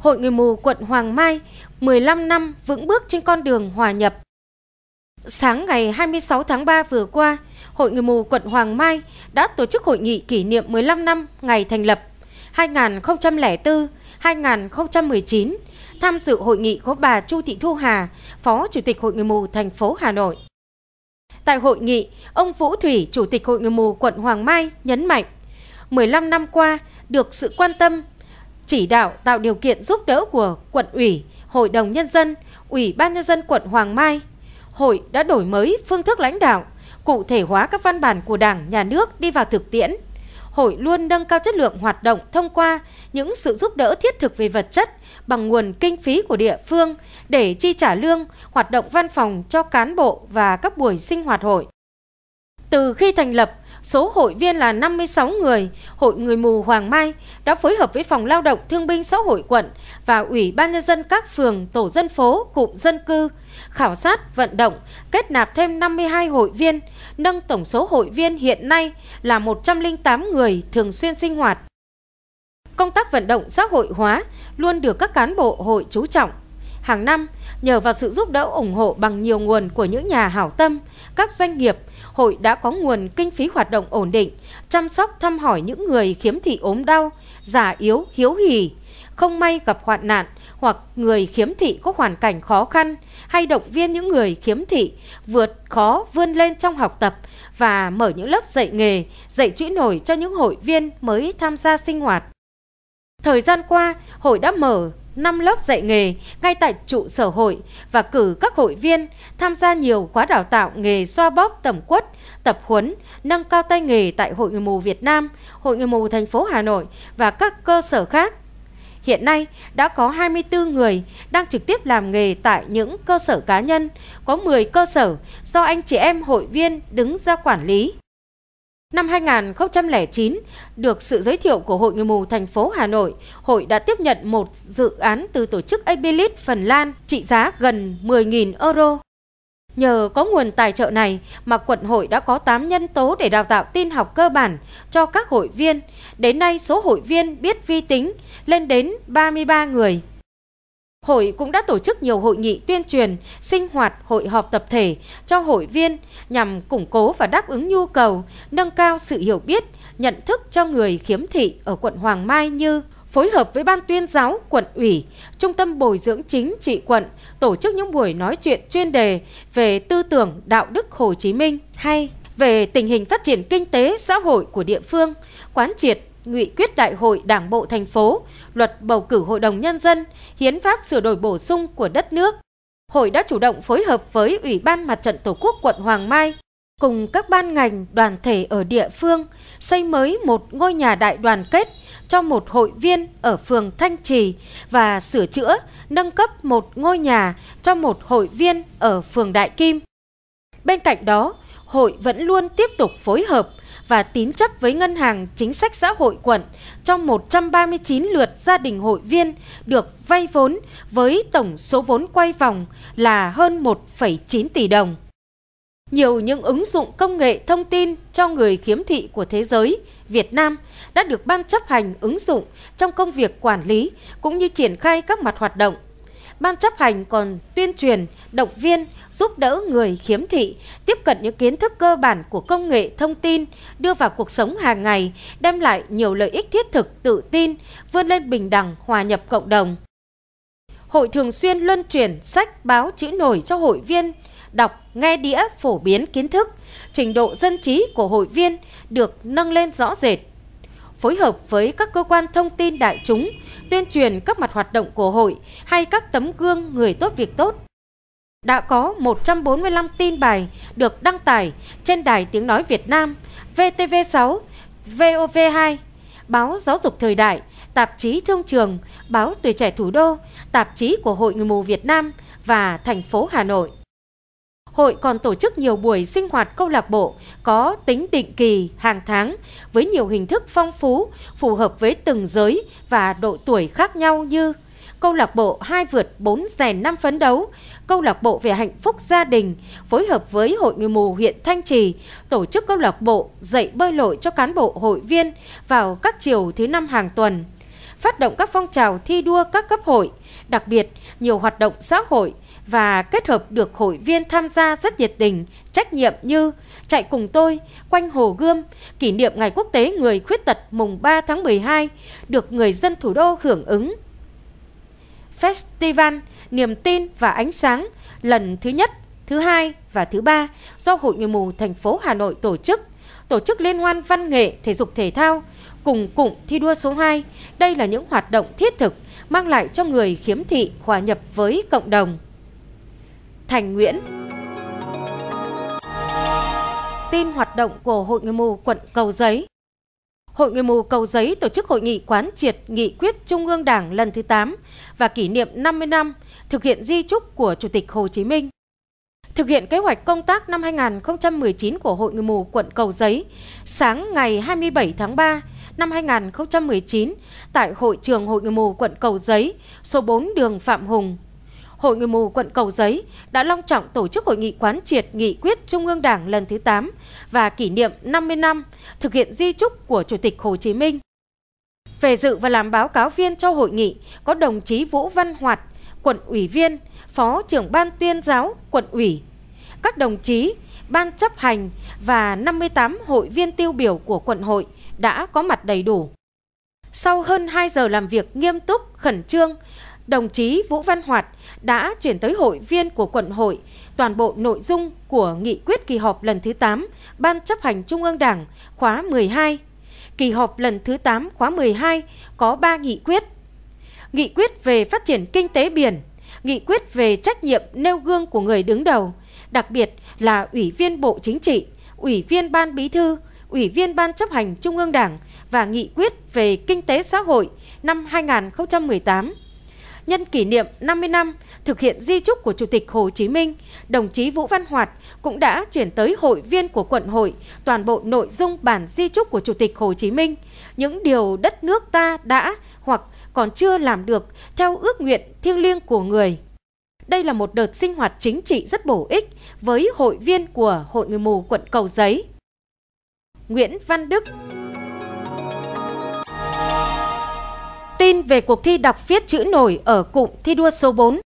Hội Người Mù quận Hoàng Mai 15 năm vững bước trên con đường hòa nhập. Sáng ngày 26 tháng 3 vừa qua, Hội Người Mù quận Hoàng Mai đã tổ chức hội nghị kỷ niệm 15 năm ngày thành lập 2004-2019. Tham dự hội nghị có bà Chu Thị Thu Hà, Phó Chủ tịch Hội Người Mù thành phố Hà Nội. Tại hội nghị, ông Vũ Thủy, Chủ tịch Hội Người Mù quận Hoàng Mai nhấn mạnh 15 năm qua, được sự quan tâm, chỉ đạo tạo điều kiện giúp đỡ của quận ủy, Hội đồng Nhân dân, Ủy ban Nhân dân quận Hoàng Mai. Hội đã đổi mới phương thức lãnh đạo, cụ thể hóa các văn bản của Đảng, Nhà nước đi vào thực tiễn. Hội luôn nâng cao chất lượng hoạt động thông qua những sự giúp đỡ thiết thực về vật chất bằng nguồn kinh phí của địa phương để chi trả lương, hoạt động văn phòng cho cán bộ và các buổi sinh hoạt hội. Từ khi thành lập, Số hội viên là 56 người, Hội Người Mù Hoàng Mai đã phối hợp với Phòng Lao động Thương binh Xã hội quận và Ủy ban Nhân dân các phường, tổ dân phố, cụm dân cư, khảo sát, vận động, kết nạp thêm 52 hội viên, nâng tổng số hội viên hiện nay là 108 người thường xuyên sinh hoạt. Công tác vận động xã hội hóa luôn được các cán bộ hội chú trọng. Hàng năm, nhờ vào sự giúp đỡ ủng hộ bằng nhiều nguồn của những nhà hảo tâm, các doanh nghiệp, hội đã có nguồn kinh phí hoạt động ổn định, chăm sóc thăm hỏi những người khiếm thị ốm đau, già yếu, hiếu hỉ, không may gặp hoạn nạn hoặc người khiếm thị có hoàn cảnh khó khăn hay động viên những người khiếm thị vượt khó vươn lên trong học tập và mở những lớp dạy nghề, dạy chữ nổi cho những hội viên mới tham gia sinh hoạt. Thời gian qua, hội đã mở 5 lớp dạy nghề ngay tại trụ sở hội và cử các hội viên tham gia nhiều khóa đào tạo nghề xoa bóp tẩm quất, tập huấn, nâng cao tay nghề tại Hội Người Mù Việt Nam, Hội Người Mù thành phố Hà Nội và các cơ sở khác. Hiện nay đã có 24 người đang trực tiếp làm nghề tại những cơ sở cá nhân, có 10 cơ sở do anh chị em hội viên đứng ra quản lý. Năm 2009, được sự giới thiệu của Hội Người mù thành phố Hà Nội, hội đã tiếp nhận một dự án từ tổ chức Abilit Phần Lan trị giá gần 10.000 euro. Nhờ có nguồn tài trợ này mà quận hội đã có 8 nhân tố để đào tạo tin học cơ bản cho các hội viên. Đến nay số hội viên biết vi tính lên đến 33 người. Hội cũng đã tổ chức nhiều hội nghị tuyên truyền, sinh hoạt, hội họp tập thể cho hội viên nhằm củng cố và đáp ứng nhu cầu, nâng cao sự hiểu biết, nhận thức cho người khiếm thị ở quận Hoàng Mai như phối hợp với Ban tuyên giáo, quận ủy, Trung tâm Bồi dưỡng Chính trị quận tổ chức những buổi nói chuyện chuyên đề về tư tưởng đạo đức Hồ Chí Minh hay về tình hình phát triển kinh tế xã hội của địa phương, quán triệt nghị quyết đại hội Đảng bộ thành phố, luật bầu cử Hội đồng Nhân dân, hiến pháp sửa đổi bổ sung của đất nước. Hội đã chủ động phối hợp với Ủy ban Mặt trận Tổ quốc quận Hoàng Mai, cùng các ban ngành, đoàn thể ở địa phương xây mới một ngôi nhà đại đoàn kết cho một hội viên ở phường Thanh Trì và sửa chữa, nâng cấp một ngôi nhà cho một hội viên ở phường Đại Kim. Bên cạnh đó, hội vẫn luôn tiếp tục phối hợp và tín chấp với Ngân hàng Chính sách Xã hội quận cho 139 lượt gia đình hội viên được vay vốn với tổng số vốn quay vòng là hơn 1,9 tỷ đồng. Nhiều những ứng dụng công nghệ thông tin cho người khiếm thị của thế giới, Việt Nam đã được ban chấp hành ứng dụng trong công việc quản lý cũng như triển khai các mặt hoạt động Ban chấp hành còn tuyên truyền, động viên, giúp đỡ người khiếm thị, tiếp cận những kiến thức cơ bản của công nghệ thông tin, đưa vào cuộc sống hàng ngày, đem lại nhiều lợi ích thiết thực, tự tin, vươn lên bình đẳng, hòa nhập cộng đồng. Hội thường xuyên luân chuyển sách báo chữ nổi cho hội viên, đọc, nghe đĩa phổ biến kiến thức, trình độ dân trí của hội viên được nâng lên rõ rệt phối hợp với các cơ quan thông tin đại chúng, tuyên truyền các mặt hoạt động của hội hay các tấm gương người tốt việc tốt. Đã có 145 tin bài được đăng tải trên Đài Tiếng Nói Việt Nam, VTV6, VOV2, Báo Giáo dục Thời đại, Tạp chí Thương trường, Báo Tuổi trẻ Thủ đô, Tạp chí của Hội Người mù Việt Nam và thành phố Hà Nội. Hội còn tổ chức nhiều buổi sinh hoạt câu lạc bộ có tính định kỳ hàng tháng với nhiều hình thức phong phú, phù hợp với từng giới và độ tuổi khác nhau như câu lạc bộ hai vượt 4 rèn năm phấn đấu, câu lạc bộ về hạnh phúc gia đình phối hợp với Hội người mù huyện Thanh Trì tổ chức câu lạc bộ dạy bơi lội cho cán bộ hội viên vào các chiều thứ năm hàng tuần. Phát động các phong trào thi đua các cấp hội, đặc biệt nhiều hoạt động xã hội và kết hợp được hội viên tham gia rất nhiệt tình, trách nhiệm như chạy cùng tôi quanh Hồ Gươm kỷ niệm Ngày Quốc tế Người Khuyết Tật mùng 3 tháng 12 được người dân thủ đô hưởng ứng. Festival Niềm tin và ánh sáng lần thứ nhất, thứ hai và thứ ba do Hội Người Mù thành phố Hà Nội tổ chức, tổ chức liên hoan văn nghệ, thể dục thể thao cùng cụm thi đua số 2. Đây là những hoạt động thiết thực mang lại cho người khiếm thị hòa nhập với cộng đồng. Thành Nguyễn. Tin hoạt động của Hội Người Mù quận Cầu Giấy Hội Người Mù Cầu Giấy tổ chức hội nghị quán triệt nghị quyết Trung ương Đảng lần thứ 8 và kỷ niệm 50 năm thực hiện di trúc của Chủ tịch Hồ Chí Minh. Thực hiện kế hoạch công tác năm 2019 của Hội Người Mù quận Cầu Giấy, sáng ngày 27 tháng 3 năm 2019 tại Hội trường Hội Người Mù quận Cầu Giấy, số 4 đường Phạm Hùng, Hội người mù quận Cầu Giấy đã long trọng tổ chức hội nghị quán triệt nghị quyết Trung ương Đảng lần thứ 8 và kỷ niệm 50 năm thực hiện di trúc của Chủ tịch Hồ Chí Minh. Về dự và làm báo cáo viên cho hội nghị có đồng chí Vũ Văn Hoạt, quận ủy viên, phó trưởng ban tuyên giáo quận ủy, các đồng chí ban chấp hành và 58 hội viên tiêu biểu của quận hội đã có mặt đầy đủ. Sau hơn 2 giờ làm việc nghiêm túc, khẩn trương, đồng chí Vũ Văn Hoạt đã chuyển tới hội viên của quận hội toàn bộ nội dung của nghị quyết kỳ họp lần thứ 8 Ban chấp hành Trung ương Đảng khóa 12. Kỳ họp lần thứ 8 khóa 12 có 3 nghị quyết. Nghị quyết về phát triển kinh tế biển, nghị quyết về trách nhiệm nêu gương của người đứng đầu, đặc biệt là Ủy viên Bộ Chính trị, Ủy viên Ban Bí thư, Ủy viên Ban chấp hành Trung ương Đảng và nghị quyết về kinh tế xã hội năm 2018 nhân kỷ niệm 50 năm thực hiện di trúc của Chủ tịch Hồ Chí Minh, đồng chí Vũ Văn Hoạt cũng đã chuyển tới hội viên của quận hội toàn bộ nội dung bản di trúc của Chủ tịch Hồ Chí Minh, những điều đất nước ta đã hoặc còn chưa làm được theo ước nguyện thiêng liêng của người. Đây là một đợt sinh hoạt chính trị rất bổ ích với hội viên của Hội Người Mù quận Cầu Giấy. Nguyễn Văn Đức tin về cuộc thi đọc viết chữ nổi ở cụm thi đua số 4.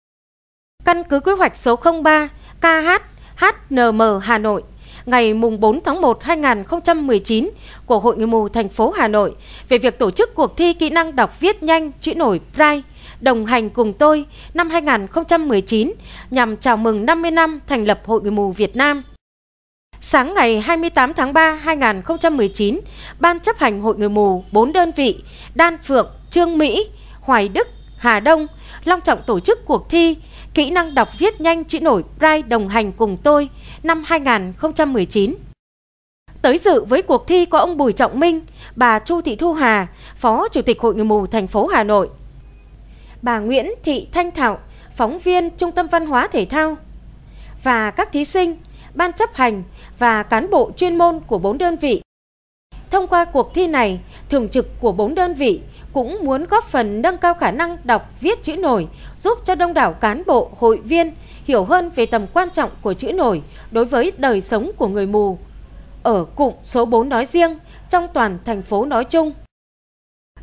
Căn cứ quy hoạch số 03 KH HNM Hà Nội ngày 4 tháng 1 2019 của Hội Người mù thành phố Hà Nội về việc tổ chức cuộc thi kỹ năng đọc viết nhanh chữ nổi Braille đồng hành cùng tôi năm 2019 nhằm chào mừng 50 năm thành lập Hội Người mù Việt Nam. Sáng ngày 28 tháng 3 2019, Ban chấp hành Hội Người mù 4 đơn vị Đan Phượng, Trương Mỹ, Hoài Đức, Hà Đông long trọng tổ chức cuộc thi Kỹ năng đọc viết nhanh chữ nổi Braille đồng hành cùng tôi năm 2019. Tới dự với cuộc thi có ông Bùi Trọng Minh, bà Chu Thị Thu Hà, Phó Chủ tịch Hội Người Mù thành phố Hà Nội, bà Nguyễn Thị Thanh Thảo, phóng viên Trung tâm Văn hóa Thể thao và các thí sinh, ban chấp hành và cán bộ chuyên môn của bốn đơn vị. Thông qua cuộc thi này, thường trực của bốn đơn vị cũng muốn góp phần nâng cao khả năng đọc viết chữ nổi, giúp cho đông đảo cán bộ, hội viên hiểu hơn về tầm quan trọng của chữ nổi đối với đời sống của người mù. Ở cụm số 4 nói riêng, trong toàn thành phố nói chung.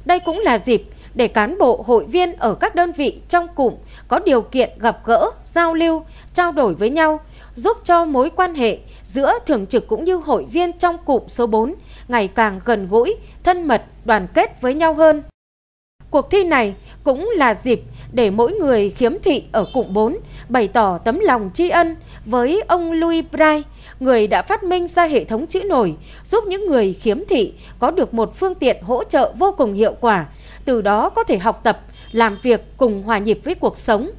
Đây cũng là dịp để cán bộ, hội viên ở các đơn vị trong cụm có điều kiện gặp gỡ, giao lưu, trao đổi với nhau, giúp cho mối quan hệ giữa thường trực cũng như hội viên trong cụm số 4 ngày càng gần gũi, thân mật, đoàn kết với nhau hơn. Cuộc thi này cũng là dịp để mỗi người khiếm thị ở cụm 4 bày tỏ tấm lòng tri ân với ông Louis Braille, người đã phát minh ra hệ thống chữ nổi, giúp những người khiếm thị có được một phương tiện hỗ trợ vô cùng hiệu quả, từ đó có thể học tập, làm việc cùng hòa nhịp với cuộc sống.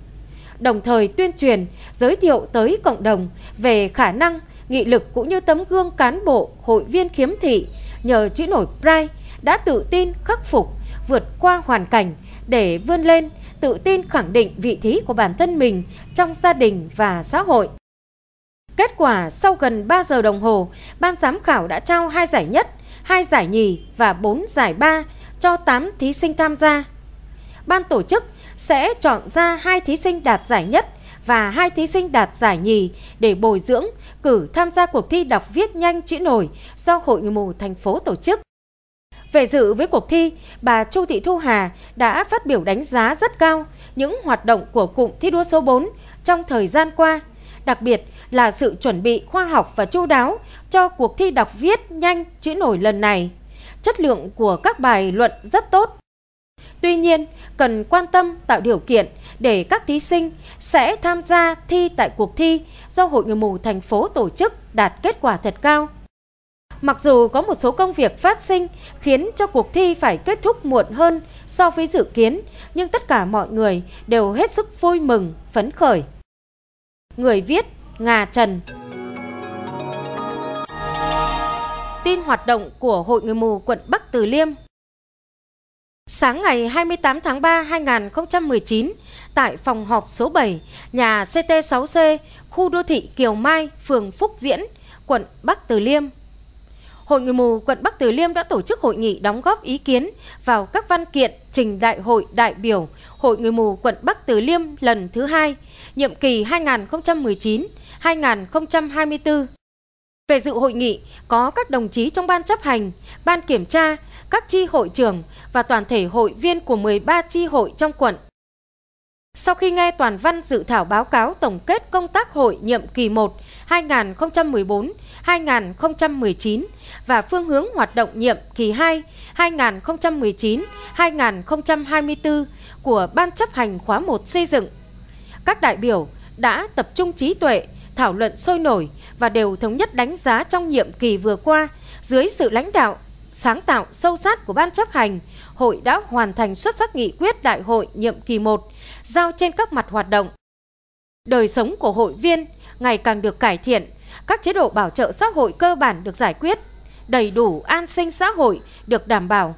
Đồng thời tuyên truyền, giới thiệu tới cộng đồng về khả năng, nghị lực cũng như tấm gương cán bộ, hội viên khiếm thị nhờ chữ nổi Braille đã tự tin khắc phục vượt qua hoàn cảnh để vươn lên, tự tin khẳng định vị thế của bản thân mình trong gia đình và xã hội. Kết quả sau gần 3 giờ đồng hồ, ban giám khảo đã trao 2 giải nhất, 2 giải nhì và 4 giải ba cho 8 thí sinh tham gia. Ban tổ chức sẽ chọn ra 2 thí sinh đạt giải nhất và 2 thí sinh đạt giải nhì để bồi dưỡng, cử tham gia cuộc thi đọc viết nhanh chữ nổi do Hội Người mù thành phố tổ chức. Về dự với cuộc thi, bà Chu Thị Thu Hà đã phát biểu đánh giá rất cao những hoạt động của cụm thi đua số 4 trong thời gian qua, đặc biệt là sự chuẩn bị khoa học và chu đáo cho cuộc thi đọc viết nhanh chữ nổi lần này. Chất lượng của các bài luận rất tốt. Tuy nhiên, cần quan tâm tạo điều kiện để các thí sinh sẽ tham gia thi tại cuộc thi do Hội Người mù thành phố tổ chức đạt kết quả thật cao. Mặc dù có một số công việc phát sinh khiến cho cuộc thi phải kết thúc muộn hơn so với dự kiến, nhưng tất cả mọi người đều hết sức vui mừng, phấn khởi. Người viết Ngà Trần Tin hoạt động của Hội Người Mù quận Bắc Từ Liêm Sáng ngày 28 tháng 3 2019, tại phòng họp số 7, nhà CT6C, khu đô thị Kiều Mai, phường Phúc Diễn, quận Bắc Từ Liêm, Hội người mù quận Bắc Từ Liêm đã tổ chức hội nghị đóng góp ý kiến vào các văn kiện trình đại hội đại biểu Hội người mù quận Bắc Từ Liêm lần thứ hai, nhiệm kỳ 2019-2024. Về dự hội nghị có các đồng chí trong ban chấp hành, ban kiểm tra, các chi hội trưởng và toàn thể hội viên của 13 chi hội trong quận. Sau khi nghe toàn văn dự thảo báo cáo tổng kết công tác hội nhiệm kỳ 1 2014-2019 và phương hướng hoạt động nhiệm kỳ 2 2019-2024 của Ban chấp hành khóa 1 xây dựng, các đại biểu đã tập trung trí tuệ, thảo luận sôi nổi và đều thống nhất đánh giá trong nhiệm kỳ vừa qua dưới sự lãnh đạo sáng tạo sâu sát của Ban chấp hành, hội đã hoàn thành xuất sắc nghị quyết đại hội nhiệm kỳ 1, giao trên các mặt hoạt động. Đời sống của hội viên ngày càng được cải thiện, các chế độ bảo trợ xã hội cơ bản được giải quyết, đầy đủ an sinh xã hội được đảm bảo.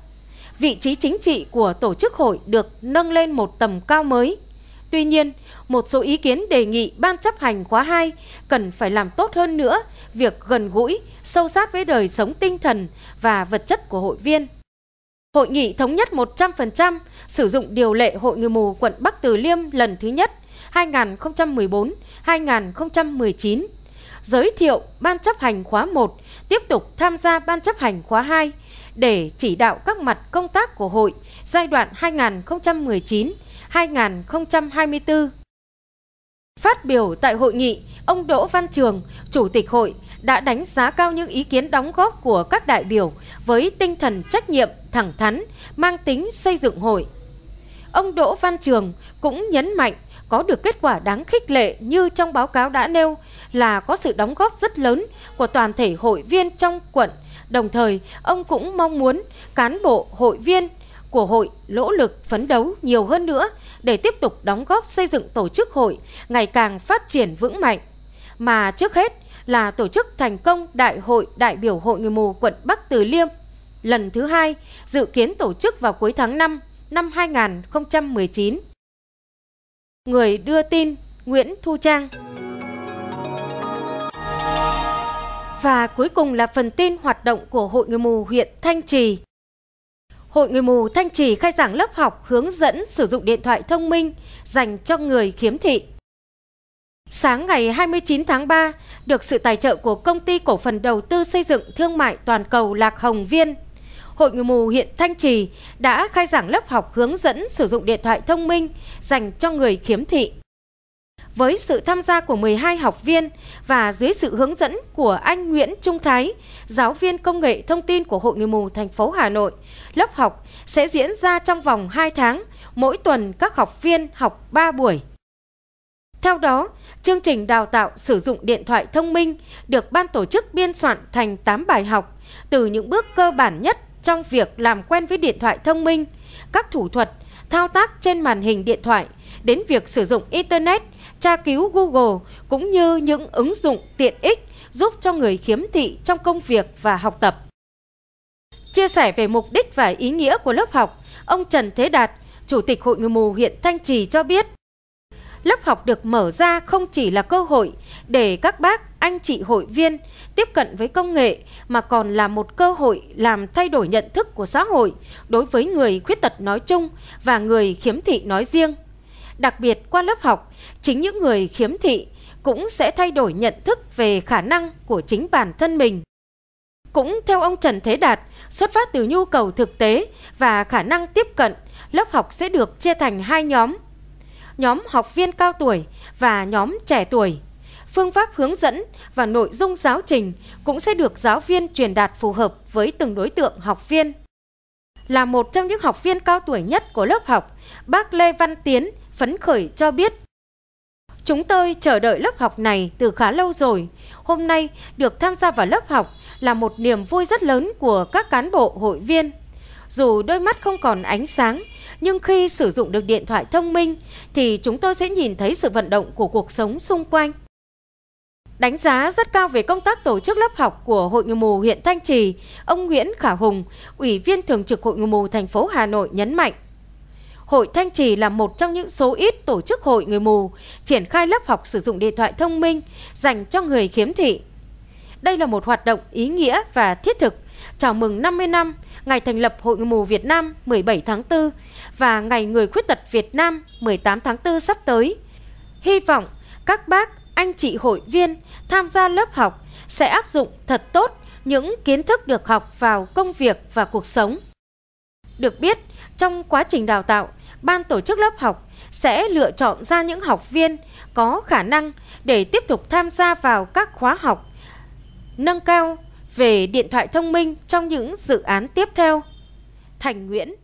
Vị trí chính trị của tổ chức hội được nâng lên một tầm cao mới – Tuy nhiên, một số ý kiến đề nghị Ban chấp hành khóa 2 cần phải làm tốt hơn nữa việc gần gũi, sâu sát với đời sống tinh thần và vật chất của hội viên. Hội nghị thống nhất 100% sử dụng điều lệ Hội người mù quận Bắc Từ Liêm lần thứ nhất 2014-2019 giới thiệu Ban chấp hành khóa 1, tiếp tục tham gia Ban chấp hành khóa 2 để chỉ đạo các mặt công tác của hội giai đoạn 2019-2024. Phát biểu tại hội nghị, ông Đỗ Văn Trường, Chủ tịch hội, đã đánh giá cao những ý kiến đóng góp của các đại biểu với tinh thần trách nhiệm, thẳng thắn, mang tính xây dựng hội. Ông Đỗ Văn Trường cũng nhấn mạnh có được kết quả đáng khích lệ như trong báo cáo đã nêu là có sự đóng góp rất lớn của toàn thể hội viên trong quận. Đồng thời, ông cũng mong muốn cán bộ, hội viên của hội nỗ lực phấn đấu nhiều hơn nữa để tiếp tục đóng góp xây dựng tổ chức hội ngày càng phát triển vững mạnh. Mà trước hết là tổ chức thành công Đại hội đại biểu Hội Người Mù quận Bắc Từ Liêm lần thứ hai dự kiến tổ chức vào cuối tháng 5 năm 2019. Người đưa tin Nguyễn Thu Trang. Và cuối cùng là phần tin hoạt động của Hội Người Mù huyện Thanh Trì. Hội Người Mù Thanh Trì khai giảng lớp học hướng dẫn sử dụng điện thoại thông minh dành cho người khiếm thị. Sáng ngày 29 tháng 3, được sự tài trợ của Công ty Cổ phần Đầu tư Xây dựng Thương mại Toàn cầu Lạc Hồng Viên – Hội Người Mù huyện Thanh Trì đã khai giảng lớp học hướng dẫn sử dụng điện thoại thông minh dành cho người khiếm thị. Với sự tham gia của 12 học viên và dưới sự hướng dẫn của anh Nguyễn Trung Thái, giáo viên công nghệ thông tin của Hội Người Mù thành phố Hà Nội, lớp học sẽ diễn ra trong vòng 2 tháng, mỗi tuần các học viên học 3 buổi. Theo đó, chương trình đào tạo sử dụng điện thoại thông minh được ban tổ chức biên soạn thành 8 bài học từ những bước cơ bản nhất trong việc làm quen với điện thoại thông minh, các thủ thuật, thao tác trên màn hình điện thoại, đến việc sử dụng Internet, tra cứu Google cũng như những ứng dụng tiện ích giúp cho người khiếm thị trong công việc và học tập. Chia sẻ về mục đích và ý nghĩa của lớp học, ông Trần Thế Đạt, Chủ tịch Hội Người Mù huyện Thanh Trì cho biết, lớp học được mở ra không chỉ là cơ hội để các bác anh chị hội viên tiếp cận với công nghệ mà còn là một cơ hội làm thay đổi nhận thức của xã hội đối với người khuyết tật nói chung và người khiếm thị nói riêng. Đặc biệt qua lớp học, chính những người khiếm thị cũng sẽ thay đổi nhận thức về khả năng của chính bản thân mình. Cũng theo ông Trần Thế Đạt, xuất phát từ nhu cầu thực tế và khả năng tiếp cận, lớp học sẽ được chia thành hai nhóm. Nhóm học viên cao tuổi và nhóm trẻ tuổi phương pháp hướng dẫn và nội dung giáo trình cũng sẽ được giáo viên truyền đạt phù hợp với từng đối tượng học viên. Là một trong những học viên cao tuổi nhất của lớp học, bác Lê Văn Tiến phấn khởi cho biết Chúng tôi chờ đợi lớp học này từ khá lâu rồi. Hôm nay được tham gia vào lớp học là một niềm vui rất lớn của các cán bộ hội viên. Dù đôi mắt không còn ánh sáng, nhưng khi sử dụng được điện thoại thông minh thì chúng tôi sẽ nhìn thấy sự vận động của cuộc sống xung quanh. Đánh giá rất cao về công tác tổ chức lớp học của Hội Người mù huyện Thanh Trì, ông Nguyễn Khả Hùng, Ủy viên Thường trực Hội Người mù thành phố Hà Nội nhấn mạnh. Hội Thanh Trì là một trong những số ít tổ chức hội người mù triển khai lớp học sử dụng điện thoại thông minh dành cho người khiếm thị. Đây là một hoạt động ý nghĩa và thiết thực chào mừng 50 năm ngày thành lập Hội người mù Việt Nam 17 tháng 4 và ngày người khuyết tật Việt Nam 18 tháng 4 sắp tới. Hy vọng các bác anh chị hội viên tham gia lớp học sẽ áp dụng thật tốt những kiến thức được học vào công việc và cuộc sống. Được biết, trong quá trình đào tạo, ban tổ chức lớp học sẽ lựa chọn ra những học viên có khả năng để tiếp tục tham gia vào các khóa học nâng cao về điện thoại thông minh trong những dự án tiếp theo. Thành Nguyễn